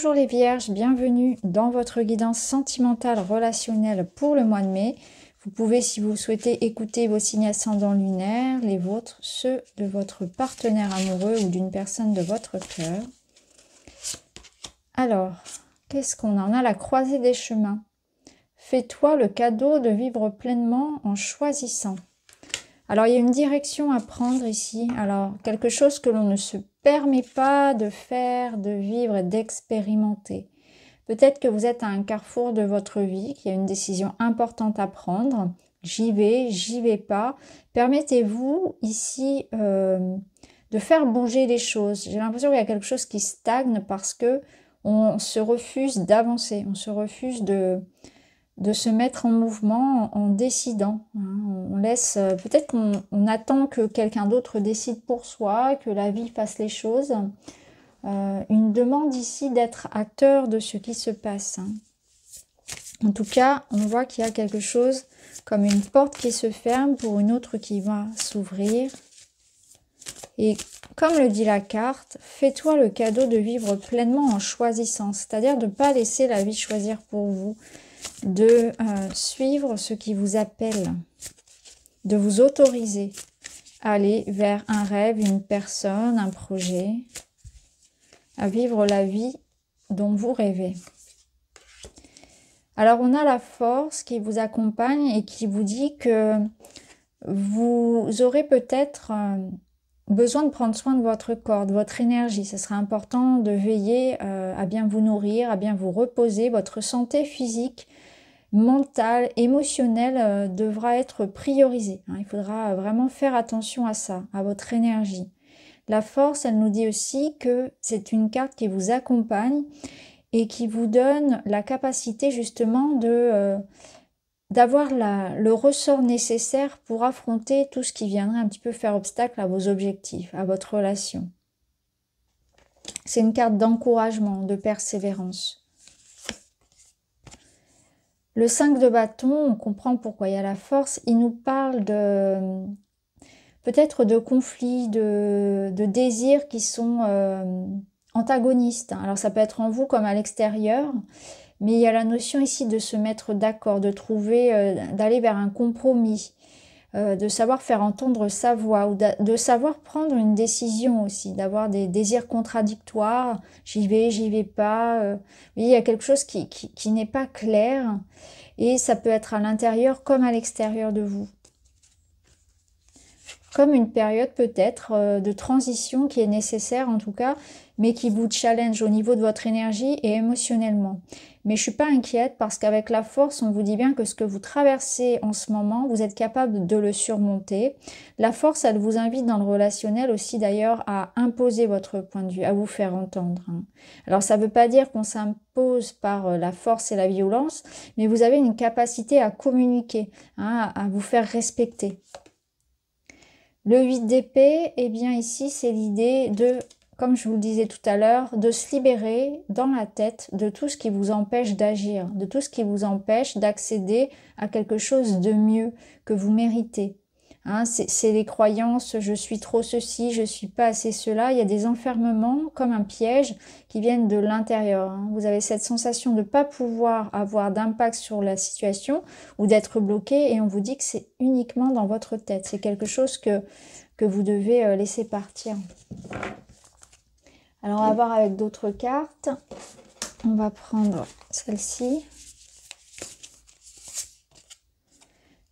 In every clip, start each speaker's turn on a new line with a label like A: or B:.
A: Bonjour les vierges, bienvenue dans votre guidance sentimentale relationnelle pour le mois de mai. Vous pouvez, si vous souhaitez, écouter vos signes ascendants lunaires, les vôtres, ceux de votre partenaire amoureux ou d'une personne de votre cœur. Alors, qu'est-ce qu'on en a la croisée des chemins Fais-toi le cadeau de vivre pleinement en choisissant. Alors, il y a une direction à prendre ici. Alors, quelque chose que l'on ne se permet pas de faire, de vivre d'expérimenter. Peut-être que vous êtes à un carrefour de votre vie, qu'il y a une décision importante à prendre. J'y vais, j'y vais pas. Permettez-vous ici euh, de faire bouger les choses. J'ai l'impression qu'il y a quelque chose qui stagne parce que on se refuse d'avancer, on se refuse de, de se mettre en mouvement en, décidant. Hein. On laisse, euh, peut-être qu'on attend que quelqu'un d'autre décide pour soi, que la vie fasse les choses. Euh, une demande ici d'être acteur de ce qui se passe. Hein. En tout cas, on voit qu'il y a quelque chose comme une porte qui se ferme pour une autre qui va s'ouvrir. Et comme le dit la carte, fais-toi le cadeau de vivre pleinement en choisissant, c'est-à-dire de ne pas laisser la vie choisir pour vous de euh, suivre ce qui vous appelle, de vous autoriser à aller vers un rêve, une personne, un projet, à vivre la vie dont vous rêvez. Alors on a la force qui vous accompagne et qui vous dit que vous aurez peut-être... Euh, besoin de prendre soin de votre corps, de votre énergie. Ce sera important de veiller euh, à bien vous nourrir, à bien vous reposer. Votre santé physique, mentale, émotionnelle euh, devra être priorisée. Hein. Il faudra vraiment faire attention à ça, à votre énergie. La force, elle nous dit aussi que c'est une carte qui vous accompagne et qui vous donne la capacité justement de... Euh, d'avoir le ressort nécessaire pour affronter tout ce qui viendrait un petit peu faire obstacle à vos objectifs, à votre relation. C'est une carte d'encouragement, de persévérance. Le 5 de bâton, on comprend pourquoi il y a la force, il nous parle de peut-être de conflits, de, désirs qui sont euh, antagonistes. Alors ça peut être en vous comme à l'extérieur. Mais il y a la notion ici de se mettre d'accord, de trouver, euh, d'aller vers un compromis, euh, de savoir faire entendre sa voix ou de, savoir prendre une décision aussi, d'avoir des désirs contradictoires, j'y vais, j'y vais pas. Euh. il y a quelque chose qui n'est pas clair et ça peut être à l'intérieur comme à l'extérieur de vous comme une période peut-être de transition qui est nécessaire en tout cas mais qui vous challenge au niveau de votre énergie et émotionnellement. Mais je suis pas inquiète parce qu'avec la force, on vous dit bien que ce que vous traversez en ce moment, vous êtes capable de le surmonter. La force, elle vous invite dans le relationnel aussi d'ailleurs à imposer votre point de vue, à vous faire entendre. Hein. Alors ça veut pas dire qu'on s'impose par euh, la force et la violence, mais vous avez une capacité à communiquer, hein, à vous faire respecter. Le 8 d'épée, eh bien ici, c'est l'idée de comme je vous le disais tout à l'heure, de se libérer dans la tête de tout ce qui vous empêche d'agir, de tout ce qui vous empêche d'accéder à quelque chose de mieux que vous méritez. Hein, c'est les croyances, je suis trop ceci, je suis pas assez cela. Il y a des enfermements comme un piège qui viennent de l'intérieur. Hein. Vous avez cette sensation de ne pas pouvoir avoir d'impact sur la situation ou d'être bloqué et on vous dit que c'est uniquement dans votre tête. C'est quelque chose que, que vous devez euh, laisser partir. Alors, on va voir avec d'autres cartes. On va prendre celle-ci.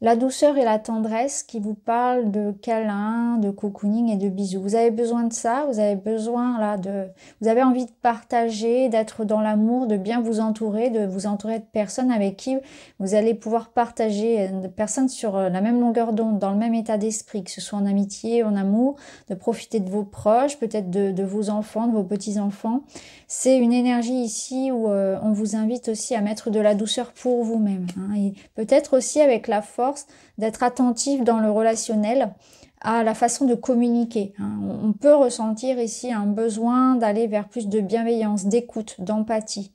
A: La douceur et la tendresse qui vous parlent de câlins, de cocooning et de bisous. Vous avez besoin de ça, vous avez besoin là de, vous avez envie de partager, d'être dans l'amour, de bien vous entourer, de vous entourer de personnes avec qui vous allez pouvoir partager, euh, de personnes sur euh, la même longueur d'onde, dans le même état d'esprit, que ce soit en amitié, en amour, de profiter de vos proches, peut-être de, vos enfants, de vos petits-enfants. C'est une énergie ici où euh, on vous invite aussi à mettre de la douceur pour vous-même. Hein, et peut-être aussi avec la force d'être attentif dans le relationnel à la façon de communiquer. Hein. On peut ressentir ici un besoin d'aller vers plus de bienveillance, d'écoute, d'empathie.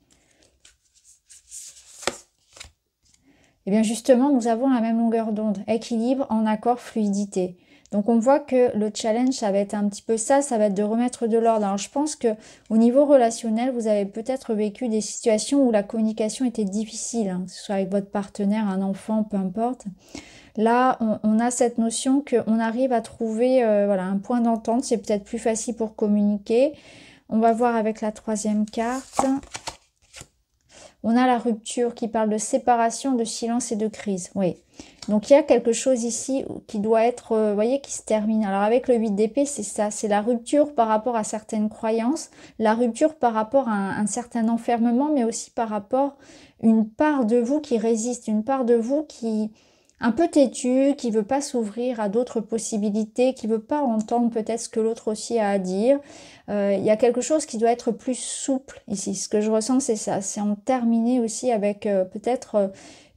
A: Et eh bien justement, nous avons la même longueur d'onde, équilibre en accord fluidité. Donc on voit que le challenge, ça va être un petit peu ça, ça va être de remettre de l'ordre. Alors je pense que au niveau relationnel, vous avez peut-être vécu des situations où la communication était difficile, hein, que ce soit avec votre partenaire, un enfant, peu importe. Là, on, a cette notion qu'on arrive à trouver euh, voilà, un point d'entente, c'est peut-être plus facile pour communiquer. On va voir avec la troisième carte. On a la rupture qui parle de séparation, de silence et de crise. Oui. Donc il y a quelque chose ici qui doit être, euh, vous voyez, qui se termine. Alors avec le 8 d'épée, c'est ça, c'est la rupture par rapport à certaines croyances, la rupture par rapport à un, certain enfermement, mais aussi par rapport à une part de vous qui résiste, une part de vous qui un peu têtue, qui veut pas s'ouvrir à d'autres possibilités, qui veut pas entendre peut-être ce que l'autre aussi a à dire. Euh, il y a quelque chose qui doit être plus souple ici. Ce que je ressens, c'est ça. C'est en terminer aussi avec euh, peut-être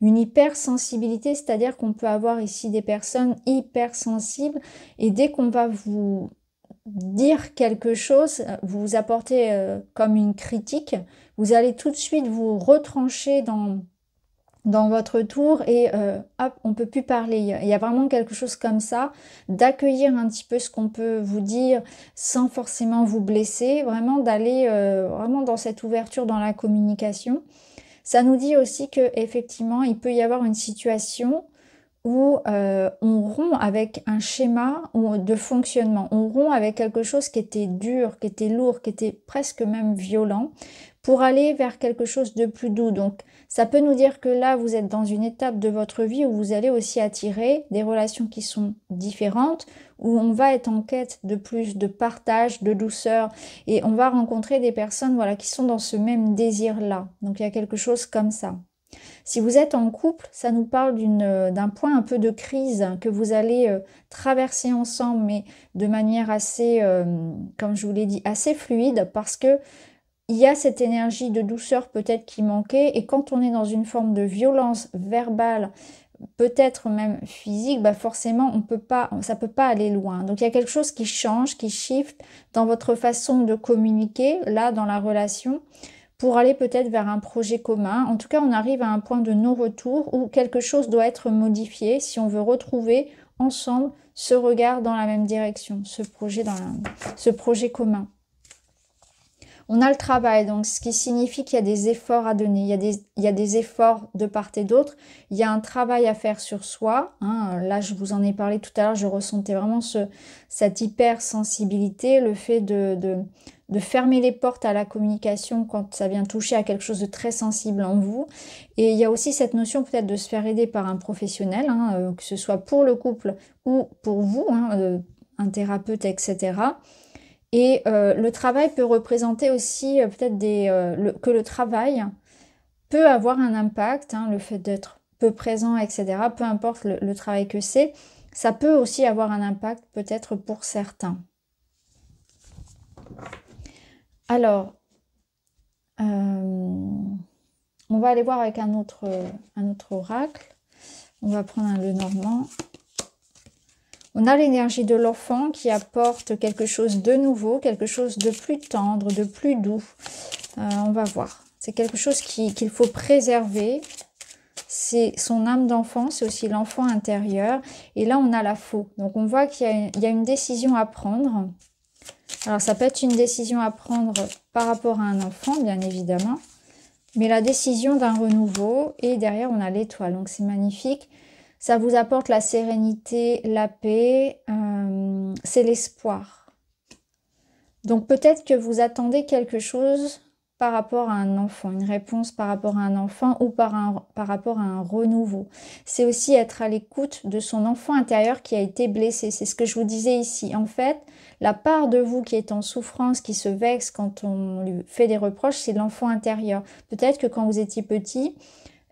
A: une hypersensibilité, c'est-à-dire qu'on peut avoir ici des personnes hypersensibles et dès qu'on va vous dire quelque chose, vous, vous apportez euh, comme une critique, vous allez tout de suite vous retrancher dans dans votre tour et euh, hop, on peut plus parler. Il y a vraiment quelque chose comme ça, d'accueillir un petit peu ce qu'on peut vous dire sans forcément vous blesser, vraiment d'aller euh, vraiment dans cette ouverture dans la communication. Ça nous dit aussi que effectivement, il peut y avoir une situation où euh, on rompt avec un schéma de fonctionnement, on rompt avec quelque chose qui était dur, qui était lourd, qui était presque même violent, pour aller vers quelque chose de plus doux. Donc ça peut nous dire que là, vous êtes dans une étape de votre vie où vous allez aussi attirer des relations qui sont différentes, où on va être en quête de plus de partage, de douceur, et on va rencontrer des personnes voilà, qui sont dans ce même désir-là. Donc il y a quelque chose comme ça. Si vous êtes en couple, ça nous parle euh, d'un point un peu de crise que vous allez euh, traverser ensemble, mais de manière assez, euh, comme je vous l'ai dit, assez fluide, parce que il y a cette énergie de douceur peut-être qui manquait, et quand on est dans une forme de violence verbale, peut-être même physique, bah forcément on peut pas, ça peut pas aller loin. Donc il y a quelque chose qui change, qui shift dans votre façon de communiquer là dans la relation pour aller peut-être vers un projet commun. En tout cas, on arrive à un point de non-retour où quelque chose doit être modifié si on veut retrouver ensemble ce regard dans la même direction, ce projet, dans ce projet commun. On a le travail, donc ce qui signifie qu'il y a des efforts à donner, il y a des, efforts de part et d'autre, il y a un travail à faire sur soi. Hein. là, je vous en ai parlé tout à l'heure, je ressentais vraiment ce, cette hypersensibilité, le fait de de fermer les portes à la communication quand ça vient toucher à quelque chose de très sensible en vous. Et il y a aussi cette notion peut-être de se faire aider par un professionnel, hein, euh, que ce soit pour le couple ou pour vous, hein, euh, un thérapeute, etc. Et euh, le travail peut représenter aussi peut-être que le travail peut avoir un impact, hein, le fait d'être peu présent, etc. Peu importe le travail que c'est, ça peut aussi avoir un impact peut-être pour certains. Alors, euh, on va aller voir avec euh, un autre, oracle. On va prendre un, le normand. On a l'énergie de l'enfant qui apporte quelque chose de nouveau, quelque chose de plus tendre, de plus doux. Euh, on va voir. C'est quelque chose qu'il faut préserver. C'est son âme d'enfant, c'est aussi l'enfant intérieur. Et là, on a la faux. Donc, on voit qu'il y, a une décision à prendre. Alors ça peut être une décision à prendre par rapport à un enfant, bien évidemment, mais la décision d'un renouveau et derrière on a l'étoile, donc c'est magnifique. Ça vous apporte la sérénité, la paix, euh, c'est l'espoir. Donc peut-être que vous attendez quelque chose par rapport à un enfant, une réponse par rapport à un enfant ou par, par rapport à un renouveau. C'est aussi être à l'écoute de son enfant intérieur qui a été blessé. C'est ce que je vous disais ici. En fait, la part de vous qui est en souffrance, qui se vexe quand on lui fait des reproches, c'est l'enfant intérieur. Peut-être que quand vous étiez petit,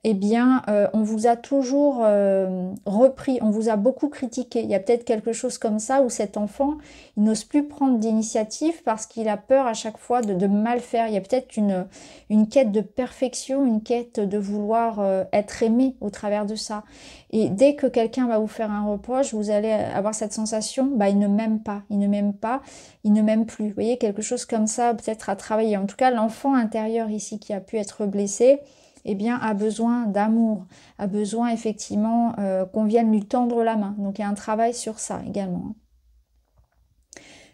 A: eh bien, euh, on vous a toujours euh, repris, on vous a beaucoup critiqué. Il y a peut-être quelque chose comme ça où cet enfant, il n'ose plus prendre d'initiative parce qu'il a peur à chaque fois de, mal faire. Il y a peut-être une, une quête de perfection, une quête de vouloir euh, être aimé au travers de ça. Et dès que quelqu'un va vous faire un reproche, vous allez avoir cette sensation, bah, il ne m'aime pas, il ne m'aime pas, il ne m'aime plus. Vous voyez, quelque chose comme ça peut-être à travailler. En tout cas, l'enfant intérieur ici qui a pu être blessé, eh bien, a besoin d'amour, a besoin effectivement euh, qu'on vienne lui tendre la main. Donc il y a un travail sur ça également. Hein.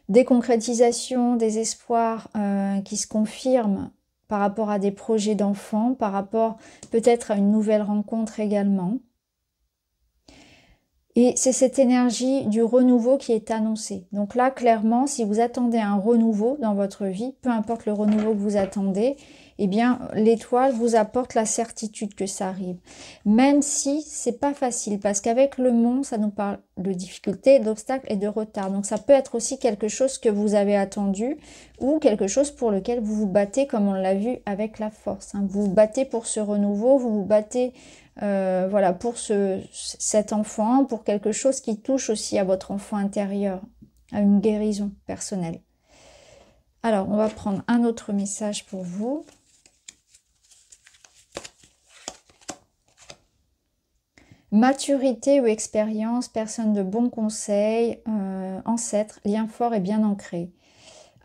A: Des concrétisations, des espoirs euh, qui se confirment par rapport à des projets d'enfants, par rapport peut-être à une nouvelle rencontre également. Et c'est cette énergie du renouveau qui est annoncée. Donc là, clairement, si vous attendez un renouveau dans votre vie, peu importe le renouveau que vous attendez, eh bien, l'étoile vous apporte la certitude que ça arrive. Même si c'est pas facile, parce qu'avec le mont, ça nous parle de difficultés, d'obstacles et de retard. Donc, ça peut être aussi quelque chose que vous avez attendu ou quelque chose pour lequel vous vous battez, comme on l'a vu avec la force. Hein. Vous vous battez pour ce renouveau, vous vous battez euh, voilà, pour ce, cet enfant, pour quelque chose qui touche aussi à votre enfant intérieur, à une guérison personnelle. Alors, on va prendre un autre message pour vous. Maturité ou expérience, personne de bon conseil, euh, ancêtre, lien fort et bien ancré.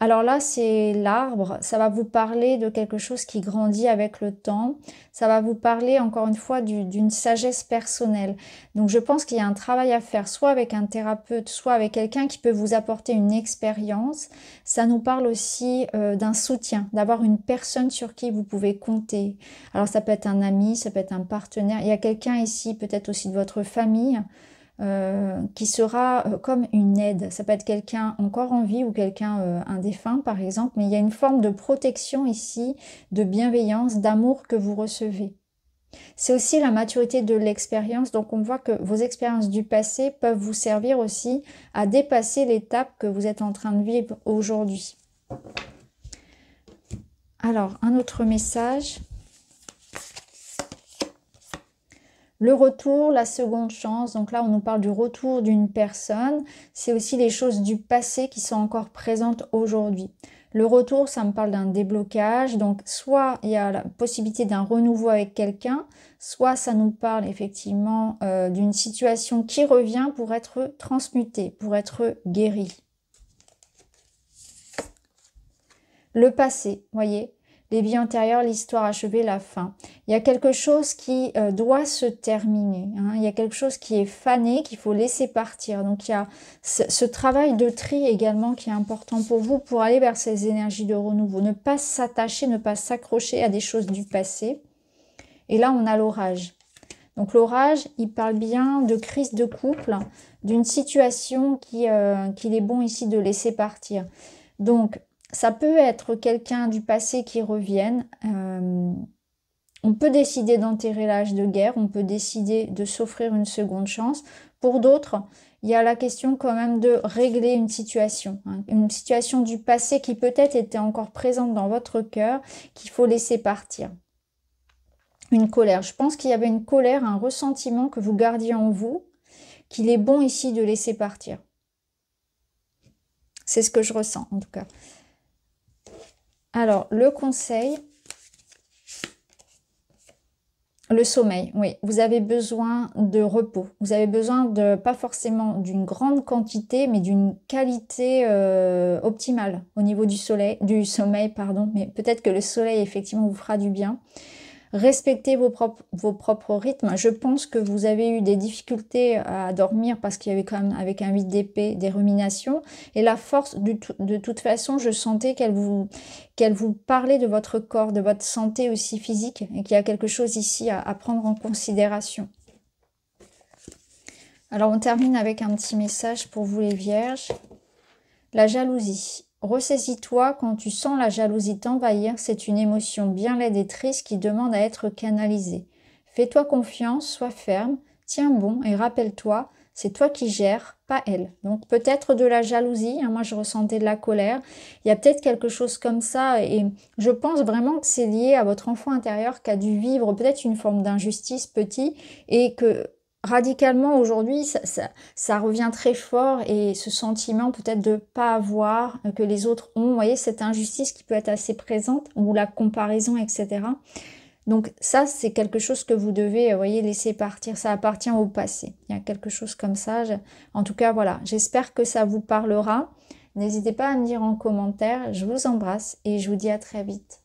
A: Alors là, c'est l'arbre, ça va vous parler de quelque chose qui grandit avec le temps, ça va vous parler encore une fois d'une sagesse personnelle. Donc je pense qu'il y a un travail à faire, soit avec un thérapeute, soit avec quelqu'un qui peut vous apporter une expérience. Ça nous parle aussi euh, d'un soutien, d'avoir une personne sur qui vous pouvez compter. Alors ça peut être un ami, ça peut être un partenaire, il y a quelqu'un ici peut-être aussi de votre famille. Euh, qui sera euh, comme une aide. Ça peut être quelqu'un encore en vie ou quelqu'un, euh, un défunt par exemple, mais il y a une forme de protection ici, de bienveillance, d'amour que vous recevez. C'est aussi la maturité de l'expérience, donc on voit que vos expériences du passé peuvent vous servir aussi à dépasser l'étape que vous êtes en train de vivre aujourd'hui. Alors, un autre message. Le retour, la seconde chance, donc là on nous parle du retour d'une personne, c'est aussi les choses du passé qui sont encore présentes aujourd'hui. Le retour, ça me parle d'un déblocage, donc soit il y a la possibilité d'un renouveau avec quelqu'un, soit ça nous parle effectivement euh, d'une situation qui revient pour être transmutée, pour être guérie. Le passé, voyez, les vies intérieures, l'histoire achevée, la fin. Il y a quelque chose qui euh, doit se terminer. Hein. Il y a quelque chose qui est fané, qu'il faut laisser partir. Donc il y a ce, travail de tri également qui est important pour vous pour aller vers ces énergies de renouveau. Ne pas s'attacher, ne pas s'accrocher à des choses du passé. Et là, on a l'orage. Donc l'orage, il parle bien de crise de couple, d'une situation euh, qu'il est bon ici de laisser partir. Donc ça peut être quelqu'un du passé qui revienne. Euh, on peut décider d'enterrer l'âge de guerre, on peut décider de s'offrir une seconde chance. Pour d'autres, il y a la question quand même de régler une situation, hein. une situation du passé qui peut-être était encore présente dans votre cœur, qu'il faut laisser partir. Une colère. Je pense qu'il y avait une colère, un ressentiment que vous gardiez en vous, qu'il est bon ici de laisser partir. C'est ce que je ressens en tout cas. Alors, le conseil, le sommeil, oui. Vous avez besoin de repos. Vous avez besoin de, pas forcément d'une grande quantité, mais d'une qualité euh, optimale au niveau du, soleil, du sommeil. pardon. Mais peut-être que le soleil, effectivement, vous fera du bien respectez vos propres, rythmes. Je pense que vous avez eu des difficultés à dormir parce qu'il y avait quand même avec un vide d'épée des ruminations. Et la force, de toute façon, je sentais qu'elle vous, qu'elle vous parlait de votre corps, de votre santé aussi physique et qu'il y a quelque chose ici à prendre en considération. Alors on termine avec un petit message pour vous les vierges. La jalousie. Ressaisis-toi quand tu sens la jalousie t'envahir, c'est une émotion bien laide et triste qui demande à être canalisée. Fais-toi confiance, sois ferme, tiens bon et rappelle-toi, c'est toi qui gères, pas elle. Donc peut-être de la jalousie, hein, moi je ressentais de la colère, il y a peut-être quelque chose comme ça et je pense vraiment que c'est lié à votre enfant intérieur qui a dû vivre peut-être une forme d'injustice petit et que radicalement aujourd'hui, ça, revient très fort et ce sentiment peut-être de pas avoir euh, que les autres ont, vous voyez, cette injustice qui peut être assez présente ou la comparaison, etc. Donc ça, c'est quelque chose que vous devez, vous euh, voyez, laisser partir. Ça appartient au passé. Il y a quelque chose comme ça. En tout cas, voilà. J'espère que ça vous parlera. N'hésitez pas à me dire en commentaire. Je vous embrasse et je vous dis à très vite.